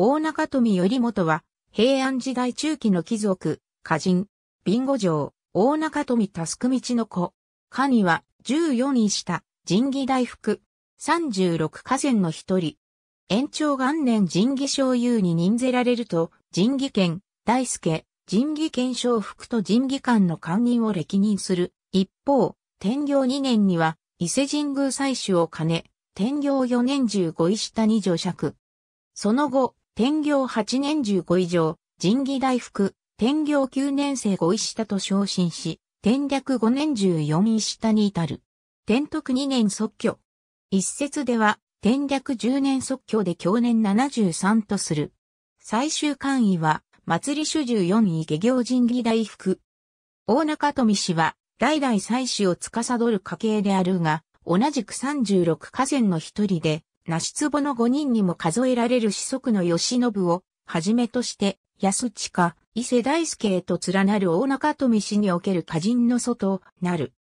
大中富頼元は、平安時代中期の貴族、歌人、貧乏城、大中富佑道の子。かには、14位下、神義大福、36河川の一人。延長元年神義小優に任ぜられると、神義県、大助、神義県小福と神義官の官人を歴任する。一方、天行2年には、伊勢神宮祭祀を兼ね、天行4年十5位下に女爵。その後、天行8年15以上、仁義大福、天行9年生5位下と昇進し、天略5年14位下に至る。天徳2年即居。一説では、天略10年即居で去年73とする。最終官位は、祭り主従4位下行人義大福。大中富氏は、代々祭祀を司る家系であるが、同じく36河川の一人で、なしつぼの5人にも数えられる子息の吉信を、はじめとして、安近、伊勢大輔へと連なる大中富氏における歌人の祖となる。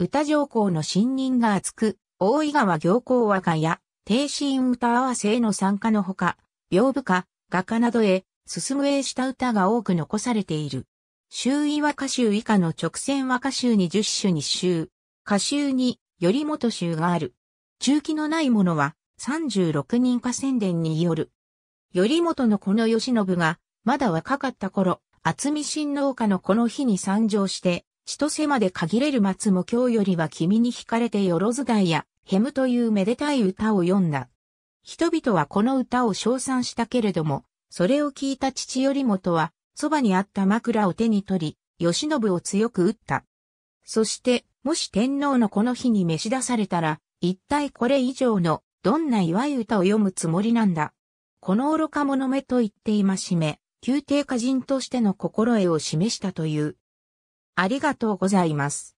歌上皇の信任が厚く、大井川行幸和歌や、低心歌合わせへの参加のほか、屏風歌、画家などへ、進む絵した歌が多く残されている。周囲和歌集以下の直線和歌集に十種に集、歌集に、より元集がある。中期のないものは、36人化宣伝による。頼元のこの慶喜が、まだ若かった頃、厚見新農家のこの日に参上して、千歳まで限れる松も今日よりは君に惹かれてよろずだいや、ヘムというめでたい歌を読んだ。人々はこの歌を称賛したけれども、それを聞いた父頼元は、そばにあった枕を手に取り、慶喜を強く打った。そして、もし天皇のこの日に召し出されたら、一体これ以上のどんな祝い歌を読むつもりなんだ。この愚か者めと言っていましめ、宮廷歌人としての心得を示したという。ありがとうございます。